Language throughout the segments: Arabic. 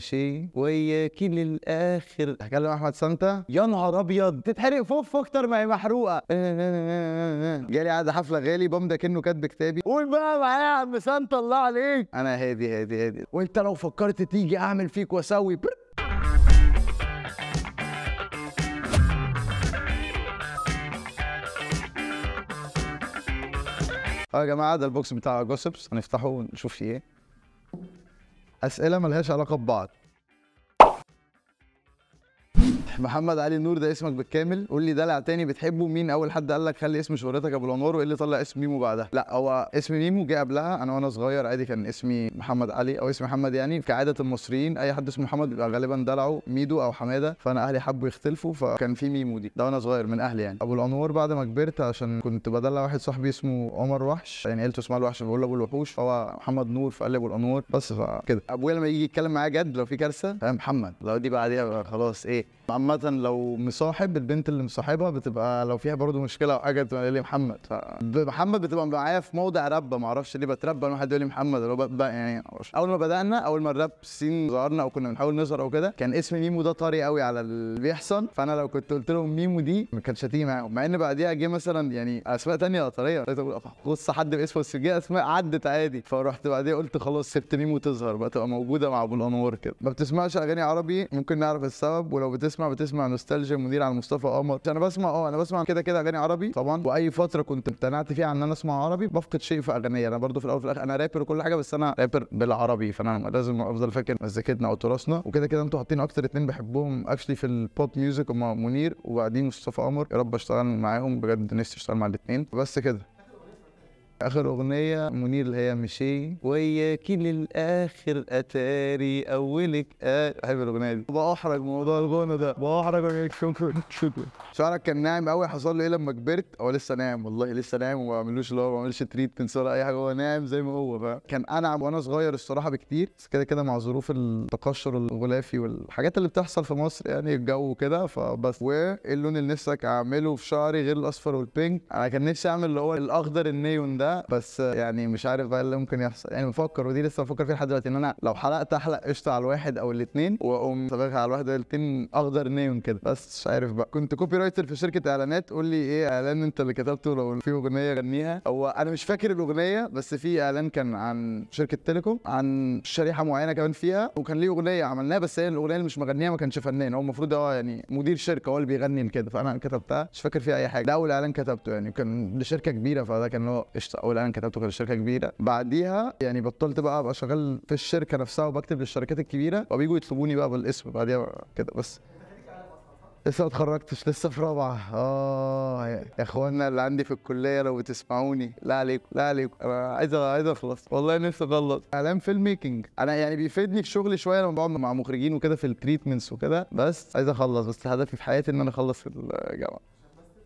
مشي وياكي للاخر هتكلم احمد سانتا يا نهار ابيض تتحرق فوف اكتر ما هي محروقه جالي قاعده حفله غالي بمضى كانه كاتب كتابي قول بقى معايا يا عم سانتا الله عليك انا هادي هادي هادي وانت لو فكرت تيجي اعمل فيك واسوي اه يا جماعه ده البوكس بتاع جوسبس هنفتحه ونشوف فيه ايه اسئله ملهاش علاقه ببعض محمد علي النور ده اسمك بالكامل قول لي دلع تاني بتحبه مين اول حد قال لك خلي اسم شهرتك ابو الانوار وايه اللي طلع اسم ميمو بعدها لا هو اسم ميمو جه قبلها انا وانا صغير عادي كان اسمي محمد علي او اسم محمد يعني كعاده المصريين اي حد اسمه محمد بيبقى غالبا دلعه ميدو او حماده فانا اهلي حبوا يختلفوا فكان في ميمو دي ده وانا صغير من اهلي يعني ابو الانوار بعد ما كبرت عشان كنت بدلع واحد صاحبي اسمه عمر وحش يعني عيلته اسمها الوحش بقول له ابو الوحوش هو محمد نور فقال لي ابو الانوار بس فكده ابويا لما يجي يتكلم معايا جد لو في كارثه فاهم محمد لو دي بعديها خلاص ايه عامه لو مصاحب البنت اللي مصاحبها بتبقى لو فيها برضه مشكله او حاجه بتبقى لي محمد محمد بتبقى معايا في موضع ربه ما اعرفش ليه بتربى ان واحد يقول لي محمد اللي هو بقى يعني اول ما بدانا اول ما الراب سين ظهرنا او كنا بنحاول نظهر او كده كان اسم ميمو ده طري قوي على اللي بيحصل فانا لو كنت قلت لهم ميمو دي ما كانش هتيجي معاهم مع ان بعديها جه مثلا يعني اسماء ثانيه طريه بص حد باسمه بس جه اسماء عدت عادي فرحت بعديها قلت خلاص سبت ميمو تظهر بقى تبقى موجوده مع ابو الانوار كده ما بتسمعش اغاني عربي ممكن نعرف السبب ولو بتسمع بتسمع نوستالجيا مدير على مصطفى قمر انا بسمع اه انا بسمع كده كده اغاني عربي طبعا واي فتره كنت امتنعت فيها ان انا اسمع عربي بفقد شيء في اغنيه انا برضو في الاول وفي الاخر انا رابر وكل حاجه بس انا رابر بالعربي فانا لازم افضل فاكر مزيكتنا او تراثنا وكده كده انتوا حاطين اكتر اتنين بحبهم اكشلي في البوب ميوزك هم منير وبعدين مصطفى قمر يا رب اشتغل معاهم بجد نفسي اشتغل مع الاثنين بس كده اخر اغنيه منير اللي هي مشي وياكي للاخر اتاري اولك احب بحب الاغنيه دي بحرج موضوع الغنى ده بحرج شكرا شكرا شعرك كان ناعم قوي حصل له ايه لما كبرت هو لسه ناعم والله لسه ناعم وما بعملوش اللي هو ما بعملش تريت ولا اي حاجه هو ناعم زي ما هو فاهم كان انعم وانا صغير الصراحه بكتير بس كده كده مع ظروف التقشر الغلافي والحاجات اللي بتحصل في مصر يعني الجو كده فبس وايه اللون اللي نفسك اعمله في شعري غير الاصفر والبينك انا كان نفسي اعمل اللي هو الاخضر النيون ده بس يعني مش عارف بقى اللي ممكن يحصل يعني بفكر ودي لسه بفكر فيها لحد دلوقتي ان انا لو حلقت احلق قشطه على الواحد او الاثنين واقوم صبغها على الواحد او الاثنين اخضر نيون كده بس مش عارف بقى كنت كوبي رايتر في شركه اعلانات قول لي ايه اعلان انت اللي كتبته لو في اغنيه غنيها هو انا مش فاكر الاغنيه بس في اعلان كان عن شركه تيليكوم عن شريحه معينه كمان فيها وكان ليه اغنيه عملناها بس هي الاغنيه اللي مش مغنيها ما كانش فنان هو المفروض هو يعني مدير شركه هو اللي بيغني كده فانا كتبتها مش فاكر فيها اي حاجه ده اول اعلان كتبته يعني كان لشركه كبيره فده كان هو قشطه اول انا كتبته كان شركه كبيره بعديها يعني بطلت بقى ابقى شغال في الشركه نفسها وبكتب للشركات الكبيره وبيجوا يطلبوني بقى بالاسم بعديها كده بس لسه ما اتخرجتش لسه في رابعه اه يا اخوانا اللي عندي في الكليه لو بتسمعوني لا عليكم لا عليكم انا عايز عايز اخلص والله نفسي اخلص اعلام فيلم ميكنج انا يعني بيفيدني في شغلي شويه لما بقعد مع مخرجين وكده في التريتمنتس وكده بس عايز اخلص بس هدفي في حياتي ان انا اخلص الجامعه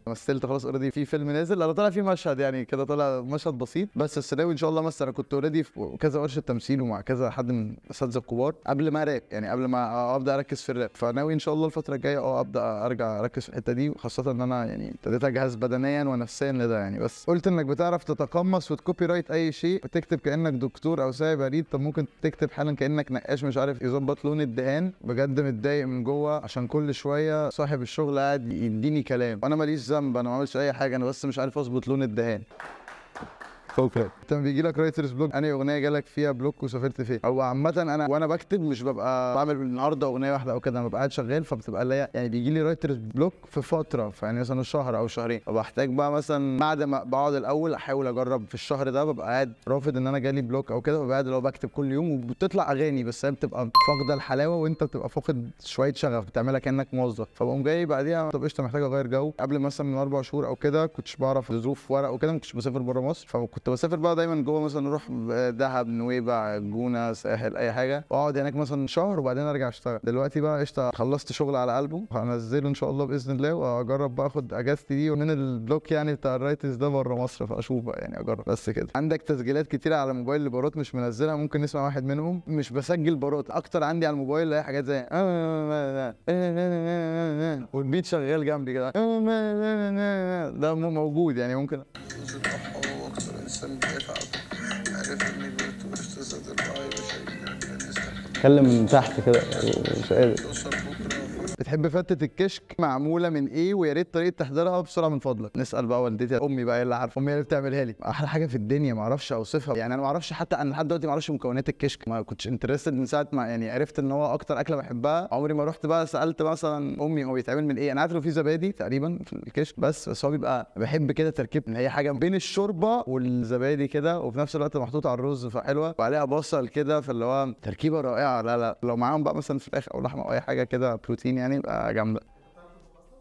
مثلت خلاص اوريدي في فيلم نازل انا طالع فيه مشهد يعني كده طالع مشهد بسيط بس الثانوي ان شاء الله مثلا انا كنت اوريدي في كذا ورشه تمثيل ومع كذا حد من الاساتذه الكبار قبل ما راب يعني قبل ما ابدا اركز في الراب فناوي ان شاء الله الفتره الجايه اه ابدا ارجع اركز في الحته دي وخاصه ان انا يعني ابتديت اجهز بدنيا ونفسيا لده يعني بس قلت انك بتعرف تتقمص وتكوبي رايت اي شيء وتكتب كانك دكتور او سايب بريد طب ممكن تكتب حالا كانك نقاش مش عارف يظبط لون الدهان بجد متضايق من جوه عشان كل شويه صاحب الشغل قاعد يديني كلام وانا ماليش ذنب انا ما عملتش اي حاجه انا بس مش عارف اظبط لون الدهان شكرا انت بيجي لك رايترز بلوك انهي اغنيه جالك فيها بلوك وسافرت فين او عامه انا وانا بكتب مش ببقى بعمل النهارده اغنيه واحده او كده انا ببقى قاعد شغال فبتبقى ليا يعني بيجي لي رايترز بلوك في فتره يعني مثلا شهر او شهرين فبحتاج بقى مثلا بعد ما بقعد الاول احاول اجرب في الشهر ده ببقى قاعد رافض ان انا جالي بلوك او كده فبقعد اللي هو بكتب كل يوم وبتطلع اغاني بس هي بتبقى فاقده الحلاوه وانت بتبقى فاقد شويه شغف بتعملها كانك موظف فبقوم جاي بعديها طب قشطه محتاج اغير جو قبل مثلا من اربع شهور او كده كنتش بعرف ظروف ورق وكده ما كنتش بسافر بره مصر فكنت بسافر بقى دايما جوه مثلا اروح دهب نويبع الجونه ساحل اي حاجه واقعد هناك مثلا شهر وبعدين ارجع اشتغل دلوقتي بقى قشطه خلصت شغل على البوم هنزله ان شاء الله باذن الله واجرب بقى اخد اجازتي دي ومن البلوك يعني بتاع الرايتس ده بره مصر فاشوف بقى يعني اجرب بس كده عندك تسجيلات كتيره على موبايل لبارات مش منزلها ممكن نسمع واحد منهم مش بسجل بارات اكتر عندي على الموبايل اي حاجات زي والبيت شغال جنبي كده ده موجود يعني ممكن إنسان بيدافع عارف إني كبرت وعشت زاد الوعي وشايف كلم من تحت كده مش قادر بتحب فتة الكشك معمولة من ايه ويا ريت طريقة تحضيرها بسرعة من فضلك نسأل بقى والدتي امي بقى اللي عارفة امي اللي بتعملها لي احلى حاجة في الدنيا ما اعرفش اوصفها يعني انا ما اعرفش حتى انا لحد دلوقتي ما اعرفش مكونات الكشك ما كنتش انترستد من ساعة ما يعني عرفت ان هو اكتر اكلة بحبها عمري ما رحت بقى سألت مثلا امي هو بيتعمل من ايه انا عارف انه في زبادي تقريبا في الكشك بس بس هو بيبقى بحب كده تركيب ان هي حاجة بين الشوربة والزبادي كده وفي نفس الوقت محطوط على الرز فحلوة وعليها بصل كده فاللي هو تركيبة رائعة لا لا لو معاهم بقى مثلا فراخ او لحمة او اي حاجة كده بروتين يعني. עניינים, אה, גם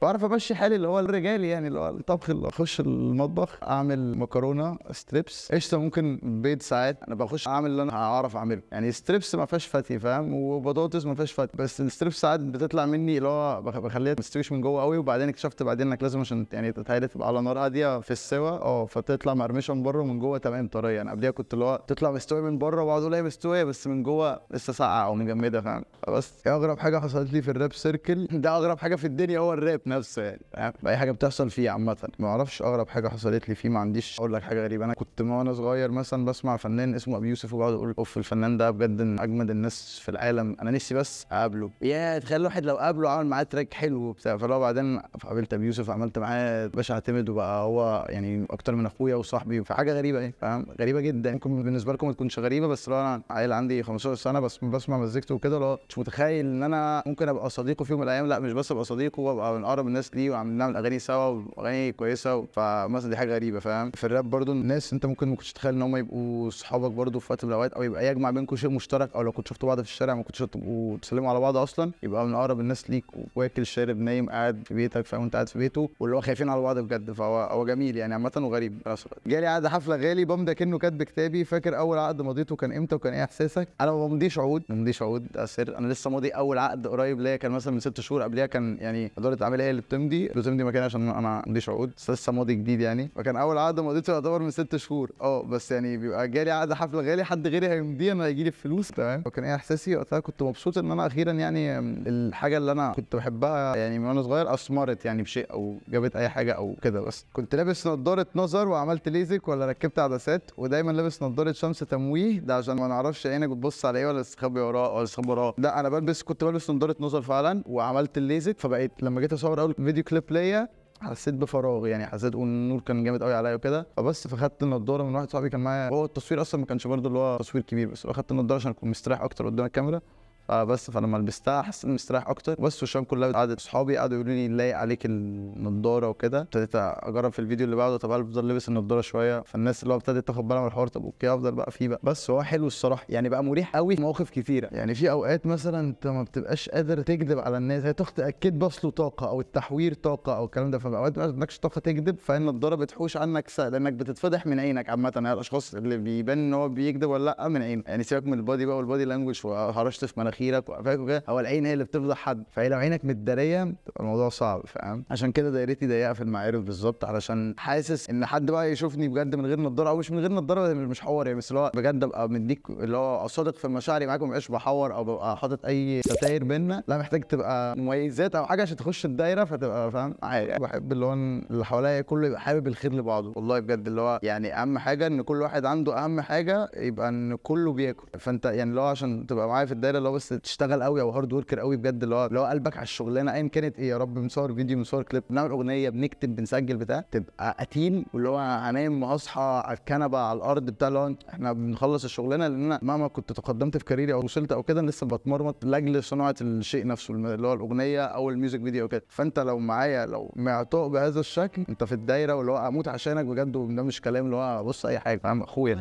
بعرف امشي حالي اللي هو الرجالي يعني اللي هو الطبخ اللي اخش المطبخ اعمل مكرونه ستريبس قشطه ممكن بيض ساعات انا بخش اعمل اللي انا هعرف اعمله يعني ستريبس ما فيهاش فتي فاهم وبطاطس ما فيهاش فتي بس الستريبس ساعات بتطلع مني اللي هو بخليها ما تستويش من جوه قوي وبعدين اكتشفت بعدين انك لازم عشان يعني تتعالي تبقى على نار هاديه في السوا اه فتطلع مقرمشه من بره ومن جوه تمام طريه انا يعني قبليها كنت اللي هو تطلع مستويه من بره واقعد اقول هي مستويه بس من جوه لسه ساقعه ومجمده فاهم بس اغرب حاجه حصلت لي في الراب سيركل ده اغرب حاجه في الدنيا هو الراب نفسه يعني اي حاجه بتحصل فيه عامه ما اعرفش اغرب حاجه حصلت لي فيه ما عنديش اقول لك حاجه غريبه انا كنت وانا صغير مثلا بسمع فنان اسمه ابي يوسف وبقعد اقول اوف الفنان ده بجد من اجمد الناس في العالم انا نفسي بس اقابله يا تخيل الواحد لو قابله عمل معاه تراك حلو وبتاع فلو بعدين قابلت ابي يوسف عملت معاه باشا اعتمد وبقى هو يعني اكتر من اخويا وصاحبي فحاجه غريبه ايه فاهم غريبه جدا ممكن بالنسبه لكم ما تكونش غريبه بس لو انا عيل عندي 15 سنه بس بسمع مزيكته وكده لو مش متخيل ان انا ممكن ابقى صديقه في يوم من الايام لا مش بس ابقى صديقه وابقى من اقرب الناس ليه وعملنا نعمل اغاني سوا واغاني كويسه فمثلا دي حاجه غريبه فاهم في الراب برضو الناس انت ممكن ما كنتش تتخيل ان هم يبقوا صحابك برضو في وقت من الاوقات او يبقى يجمع بينكم شيء مشترك او لو كنتوا شفتوا بعض في الشارع ما كنتش وتسلموا تسلموا على بعض اصلا يبقى من اقرب الناس ليك واكل شارب نايم قاعد في بيتك فاهم انت قاعد في بيته واللي هو خايفين على بعض بجد فهو هو جميل يعني عامه وغريب جالي عقد حفله غالي بمضى كانه كاتب كتابي فاكر اول عقد مضيته كان امتى وكان ايه احساسك انا ما بمضيش عقود ما بمضيش عقود اسر انا لسه ماضي اول عقد قريب ليا كان مثلا من ست شهور قبلها كان يعني اداره عمليه الحاليه اللي بتمضي بتمضي مكاني عشان انا ما عنديش عقود لسه ماضي جديد يعني فكان اول عقد مضيته يعتبر من ست شهور اه بس يعني بيبقى جالي عقد حفل غالي حد غيري هيمضي انا هيجي لي الفلوس تمام وكان ايه احساسي وقتها كنت مبسوط ان انا اخيرا يعني الحاجه اللي انا كنت بحبها يعني من وانا صغير اثمرت يعني بشيء او جابت اي حاجه او كده بس كنت لابس نضاره نظر وعملت ليزك ولا ركبت عدسات ودايما لابس نضاره شمس تمويه ده عشان ما نعرفش عينك بتبص على ايه ولا تستخبي وراه ولا تستخبي وراه لا انا بلبس كنت بلبس نظاره نظر فعلا وعملت الليزك فبقيت لما جيت اصور اصور اول فيديو كليب ليا حسيت بفراغ يعني حسيت ان النور كان جامد قوي عليا وكده فبس فخدت النضاره من واحد صاحبي كان معايا هو التصوير اصلا ما كانش برضه اللي هو تصوير كبير بس اخدت النضاره عشان اكون مستريح اكتر قدام الكاميرا فبس فلما لبستها حسيت اني مستريح اكتر بس والشباب كلها قعدت اصحابي قعدوا يقولوا لي لايق عليك النضاره وكده ابتديت اجرب في الفيديو اللي بعده طب افضل لابس النضاره شويه فالناس اللي هو ابتدت تاخد بالها من الحوار طب اوكي افضل بقى فيه بقى بس هو حلو الصراحه يعني بقى مريح قوي في مواقف كتيره يعني في اوقات مثلا انت ما بتبقاش قادر تكذب على الناس هي تخت اكيد بصله طاقه او التحوير طاقه او الكلام ده فاوقات ما عندكش طاقه تكذب فالنضاره بتحوش عنك سا. لانك بتتفضح من عينك عامه يعني الاشخاص اللي بيبان ان هو بيكذب ولا لا من عينه يعني سيبك من البادي بقى والبادي لانجوج وهرشت في مناخيرك وقفاك وكده هو العين هي اللي بتفضح حد فهي لو عينك متداريه بتبقى الموضوع صعب فاهم عشان كده دايرتي ضيقه في المعارف بالظبط علشان حاسس ان حد بقى يشوفني بجد من غير نضاره او مش من غير نضاره مش حوار يعني بس اللي هو بجد ابقى مديك اللي هو صادق في مشاعري معاك ومش بحور او ببقى حاطط اي ستاير بينا لا محتاج تبقى مميزات او حاجه عشان تخش الدايره فتبقى فاهم عادي يعني. بحب اللي هو اللي حواليا كله يبقى حابب الخير لبعضه والله بجد اللي هو يعني اهم حاجه ان كل واحد عنده اهم حاجه يبقى ان كله بياكل فانت يعني لو عشان تبقى معايا في الدايره اللي هو بس تشتغل قوي او هارد وركر قوي بجد اللي هو اللي هو قلبك على الشغلانه ايا كانت ايه يا رب بنصور فيديو بنصور كليب بنعمل اغنيه بنكتب بنسجل بتاع تبقى قتيل واللي هو هنام واصحى على الكنبه على الارض بتاع اللي هو احنا بنخلص الشغلانه لان انا مهما كنت تقدمت في كاريري او وصلت او كده لسه بتمرمط لاجل صناعه الشيء نفسه اللي هو الاغنيه او الميوزك فيديو او كده فانت لو معايا لو معطاء بهذا الشكل انت في الدايره واللي هو اموت عشانك بجد وده مش كلام اللي هو بص اي حاجه فاهم اخويا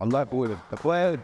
والله اخويا اخويا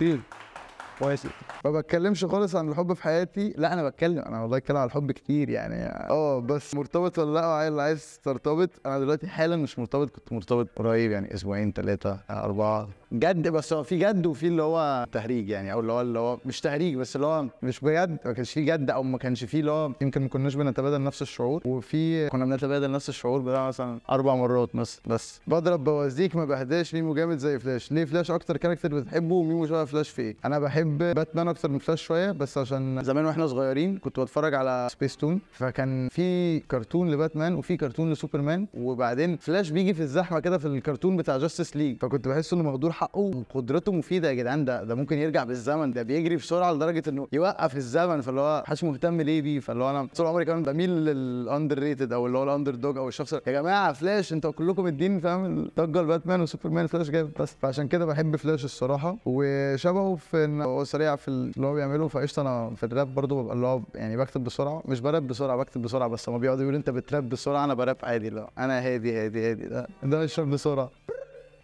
كويس ما بتكلمش خالص عن الحب في حياتي لا انا بتكلم انا والله بتكلم عن الحب كتير يعني اه بس مرتبط ولا لا عايز عايز ترتبط انا دلوقتي حالا مش مرتبط كنت مرتبط قريب يعني اسبوعين ثلاثه اربعه جد بس هو في جد وفي اللي هو تهريج يعني او اللي هو اللي هو مش تهريج بس اللي هو مش بجد ما كانش في جد او ما كانش في اللي هو يمكن ما كناش بنتبادل نفس الشعور وفي كنا بنتبادل نفس الشعور بتاع مثلا اربع مرات مثلا بس بضرب بوازيك ما بهداش ميمو جامد زي فلاش ليه فلاش اكتر كاركتر بتحبه وميمو شبه فلاش في ايه انا بحب باتمان اكتر من فلاش شويه بس عشان زمان واحنا صغيرين كنت بتفرج على سبيس تون فكان في كرتون لباتمان وفي كرتون لسوبرمان وبعدين فلاش بيجي في الزحمه كده في الكرتون بتاع جاستس ليج فكنت بحس انه مغدور حقه وقدرته مفيده يا جدعان ده ده ممكن يرجع بالزمن ده بيجري بسرعه لدرجه انه يوقف الزمن فاللي هو محدش مهتم ليه بيه فاللي هو انا طول عمري كمان بميل للاندر ريتد او اللي هو الاندر دوج او الشخص يا جماعه فلاش انتوا كلكم مدين فاهم الضجه لباتمان وسوبرمان فلاش جاي بس فعشان كده بحب فلاش الصراحه وشبهه في ان هو سريع في اللي هو بيعمله فقشطه انا في الراب برضه ببقى اللي هو يعني بكتب بسرعه مش براب بسرعه بكتب بسرعه بس ما بيقعدوا يقولوا انت بتراب بسرعه انا براب عادي لا انا هادي هادي هادي ده ده بسرعه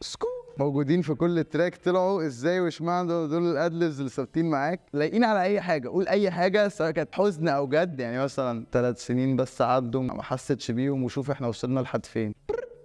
سكو موجودين في كل تراك طلعوا ازاي واشمعنى دول الادلز اللي ثابتين معاك لاقيين على اي حاجه قول اي حاجه سواء كانت حزن او جد يعني مثلا ثلاث سنين بس عدوا ما حسيتش بيهم وشوف احنا وصلنا لحد فين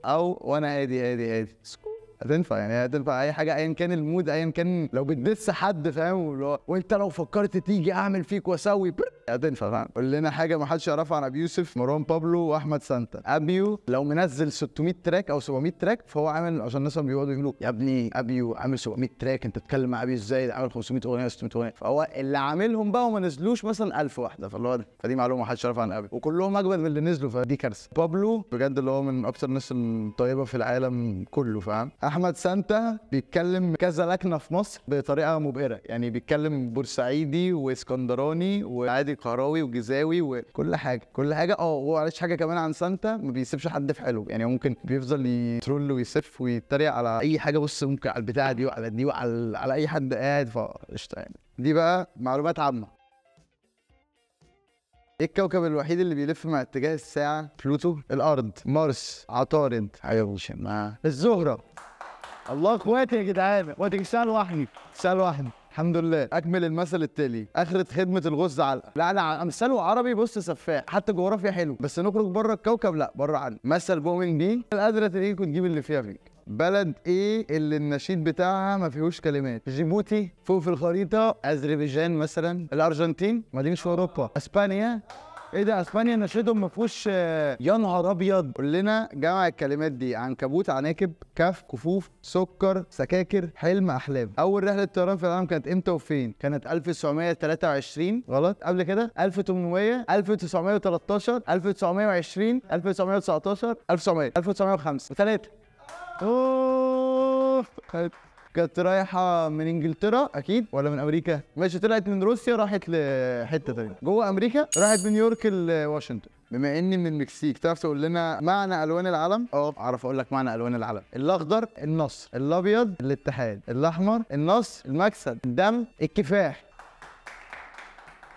او وانا هادي هادي هادي سكو هتنفع يعني هتنفع اي حاجه ايا كان المود ايا كان لو بتدس حد فاهم هو وانت لو فكرت تيجي اعمل فيك واسوي هتنفع فاهم قول لنا حاجه ما حدش يعرفها عن ابي يوسف مروان بابلو واحمد سانتا ابيو لو منزل 600 تراك او 700 تراك فهو عامل عشان الناس بيقعدوا يقولوا يا ابني ابيو عامل 700 تراك انت بتتكلم مع ابيو ازاي ده عامل 500 اغنيه 600 اغنيه فهو اللي عاملهم بقى وما نزلوش مثلا 1000 واحده فاللي هو ده فدي معلومه ما حدش يعرفها عن ابيو وكلهم اجمد من اللي نزلوا فدي كارثه بابلو بجد اللي هو من اكثر الناس الطيبه في العالم كله فاهم احمد سانتا بيتكلم كذا لكنه في مصر بطريقه مبهره يعني بيتكلم بورسعيدي واسكندراني وعادي قهراوي وجزاوي وكل حاجه كل حاجه اه ومعلش حاجه كمان عن سانتا ما بيسيبش حد في حاله يعني ممكن بيفضل يترول ويسف ويتريق على اي حاجه بص ممكن على البتاعه دي وعلى دي وعلى على اي حد قاعد فقشطه يعني دي بقى معلومات عامه ايه الكوكب الوحيد اللي بيلف مع اتجاه الساعة؟ بلوتو، الأرض، مارس، عطارد، أيوة مع الزهرة الله اخواتي يا جدعان ما سال لوحدي سال لوحدي الحمد لله اكمل المثل التالي اخره خدمه الغز علقه لا انا امثاله عربي بص سفاح حتى جغرافيا حلو بس نخرج بره الكوكب لا بره عنه مثل بومينج بيه القادره تلاقيك وتجيب اللي فيها فيك بلد ايه اللي النشيد بتاعها ما فيهوش كلمات جيبوتي فوق في الخريطه اذربيجان مثلا الارجنتين ما دي مش في اوروبا اسبانيا ايه ده اسبانيا نشيدهم ما فيهوش آه، يا نهار ابيض قول لنا جمع الكلمات دي عنكبوت عناكب كف كفوف سكر سكاكر حلم احلام اول رحله طيران في العالم كانت امتى وفين كانت 1923 غلط قبل كده 1800 1913 1920 1919 1900 1905 وثلاثه اوه كانت رايحه من انجلترا اكيد ولا من امريكا ماشي طلعت من روسيا راحت لحته ثانيه جوه امريكا راحت من نيويورك لواشنطن بما اني من المكسيك تعرف تقول لنا معنى الوان العلم اه اعرف اقول لك معنى الوان العلم الاخضر النصر الابيض الاتحاد الاحمر النصر المكسب الدم الكفاح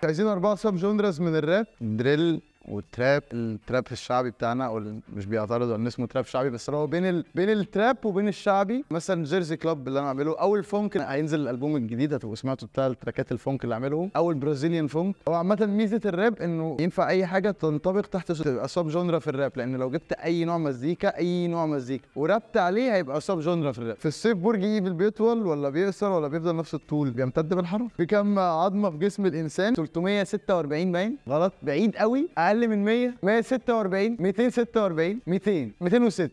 عايزين اربعه سب جونرز من الراب دريل والتراب التراب الشعبي بتاعنا او مش بيعترض ان اسمه تراب شعبي بس هو بين ال... بين التراب وبين الشعبي مثلا جيرزي كلاب اللي انا عامله او الفونك هينزل الالبوم الجديد هتبقوا سمعتوا بتاع التراكات الفونك اللي عامله او البرازيليان فونك هو عامه ميزه الراب انه ينفع اي حاجه تنطبق تحت تبقى جونرا في الراب لان لو جبت اي نوع مزيكا اي نوع مزيكا ورابت عليه هيبقى سب جونرا في الراب في الصيف برج ايفل بيطول ولا بيقصر ولا بيفضل نفس الطول بيمتد بالحراره في كم عظمه في جسم الانسان 346 باين غلط بعيد قوي اقل من 100 146 246 200 206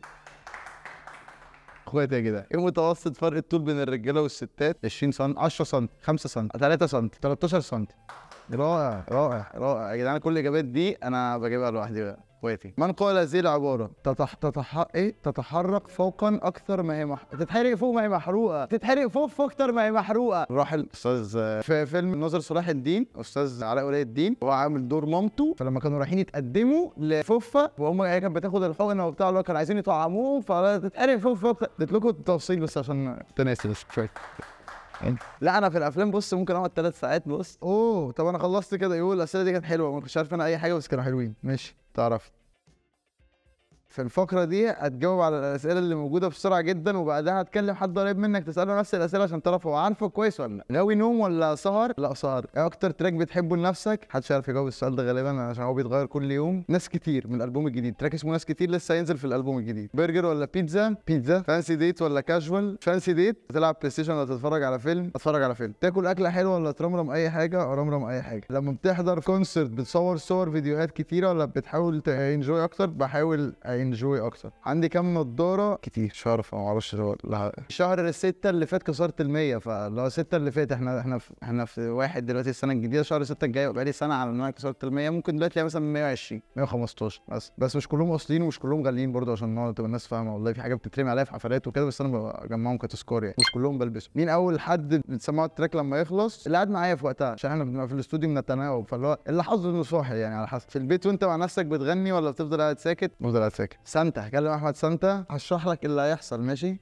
اخواتي يا جدعان ايه متوسط فرق الطول بين الرجاله والستات 20 سم 10 سم 5 سم 3 سم 13 سم رائع رائع رائع يا جدعان كل الاجابات دي انا بجيبها لوحدي بقى وافي من قال ذي العباره تتح... تتح... ايه تتحرك فوقا اكثر ما هي مح... تتحرق فوق ما هي محروقه تتحرق فوق فوق اكثر ما هي محروقه راح الاستاذ في فيلم نظر صلاح الدين استاذ علاء ولي الدين هو عامل دور مامته فلما كانوا رايحين يتقدموا لفوفا وهم هي كانت بتاخد الحقنه وبتاع اللي كانوا عايزين يطعموه فتتحرق فوق فوق اديت لكم التفصيل بس عشان تناسي بس شويه لا انا في الافلام بص ممكن اقعد ثلاث ساعات بص اوه طب انا خلصت كده يقول الاسئله دي كانت حلوه ما كنتش عارف انا اي حاجه بس كانوا حلوين ماشي تعرفت في الفقره دي هتجاوب على الاسئله اللي موجوده بسرعه جدا وبعدها هتكلم حد قريب منك تساله نفس الاسئله عشان تعرف هو عارفه كويس ولا لا ناوي نوم ولا سهر لا سهر ايه اكتر تراك بتحبه لنفسك محدش عارف يجاوب السؤال ده غالبا عشان هو بيتغير كل يوم ناس كتير من الالبوم الجديد تراك اسمه ناس كتير لسه هينزل في الالبوم الجديد برجر ولا بيتزا بيتزا فانسي ديت ولا كاجوال فانسي ديت تلعب بلاي ستيشن ولا تتفرج على فيلم اتفرج على فيلم تاكل اكله حلوه ولا ترمرم اي حاجه ارمرم اي حاجه لما بتحضر كونسرت بتصور صور فيديوهات كتيره ولا بتحاول تنجوي اكتر بحاول انجوي اكتر عندي كام نضاره كتير مش عارف ما اعرفش لا شهر الستة اللي فات كسرت ال 100 فلو ستة اللي فات احنا احنا في احنا في واحد دلوقتي السنه الجديده شهر ستة الجاي بقى لي سنه على ان انا كسرت ال 100 ممكن دلوقتي مثلا 120 115 بس بس مش كلهم اصليين ومش كلهم غاليين برضه عشان تبقى الناس فاهمه والله في حاجه بتترمي عليا في حفلات وكده بس انا بجمعهم كتذكار يعني مش كلهم بلبسه مين اول حد بتسمعوا التراك لما يخلص اللي قاعد معايا في وقتها عشان احنا بنبقى في الاستوديو بنتناوب فاللي هو اللي حظه انه صاحي يعني على حسب في البيت وانت مع نفسك بتغني ولا بتفضل قاعد ساكت بفضل قاعد ساكت الفكره سمته هكلم احمد سانتا هشرح لك اللي هيحصل ماشي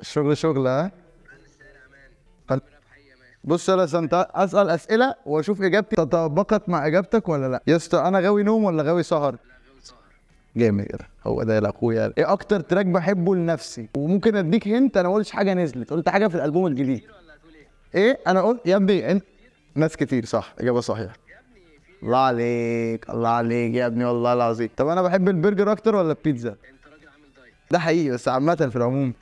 الشغل شغل ها بص يا سانتا اسال اسئله واشوف اجابتي تطابقت مع اجابتك ولا لا يا اسطى انا غاوي نوم ولا غاوي سهر جامد كده هو ده يا اخويا ايه اكتر تراك بحبه لنفسي وممكن اديك هنت انا ما قلتش حاجه نزلت قلت حاجه في الالبوم الجديد ايه انا قلت يا ابني ناس كتير صح اجابه صحيحه الله عليك الله عليك يا ابني والله العظيم طب انا بحب البرجر اكتر ولا البيتزا انت راجل عامل دايت ده حقيقي بس عامه في العموم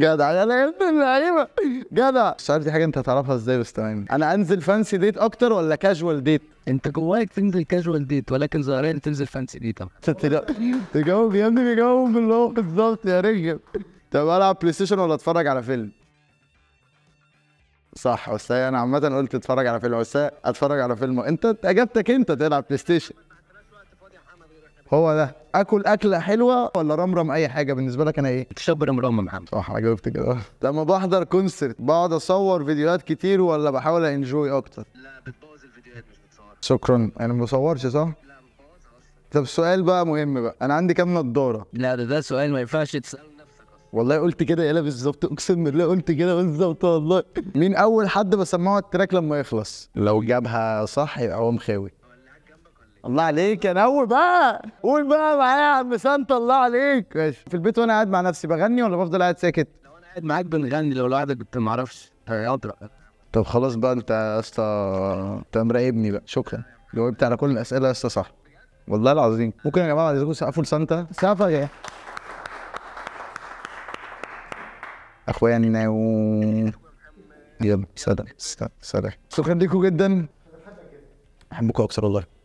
جدع انا يا ابن اللعيبه جدع عارف دي حاجه انت هتعرفها ازاي بس تمام انا انزل فانسي ديت اكتر ولا كاجوال ديت انت جواك تنزل كاجوال ديت ولكن ظاهريا تنزل فانسي ديت تجاوب يا ابني بيجاوب اللي هو بالظبط يا رجل طب العب بلاي ستيشن ولا اتفرج على فيلم صح عساية انا عامة قلت اتفرج على فيلم عساية اتفرج على فيلم انت اجابتك انت تلعب بلاي ستيشن هو ده اكل اكله حلوه ولا رمرم اي حاجه بالنسبه لك انا ايه تشرب رمرم محمد صح انا جاوبت كده لما بحضر كونسرت بقعد اصور فيديوهات كتير ولا بحاول انجوي اكتر لا بتبوظ الفيديوهات مش بتصور شكرا انا يعني ما بصورش صح لا اصلا طب سؤال بقى مهم بقى انا عندي كام نضاره لا ده ده سؤال ما ينفعش تساله والله قلت كده يالا بالظبط اقسم بالله قلت كده بالظبط والله مين اول حد بسمعه التراك لما يخلص لو جابها صح يبقى هو مخاوي الله عليك انا اول بقى قول بقى معايا يا عم سانتا الله عليك ماشي في البيت وانا قاعد مع نفسي بغني ولا بفضل قاعد ساكت لو انا قاعد معاك بنغني لو لوحدك كنت ما اعرفش طب خلاص بقى انت يا اسطى انت مراقبني بقى شكرا جاوبت على كل الاسئله يا اسطى صح والله العظيم ممكن يا جماعه بعد اذنكم تسقفوا لسانتا سقفه يا اخواننا و يلا سلام سلام سلام شكرا لكم جدا احبكم اكثر والله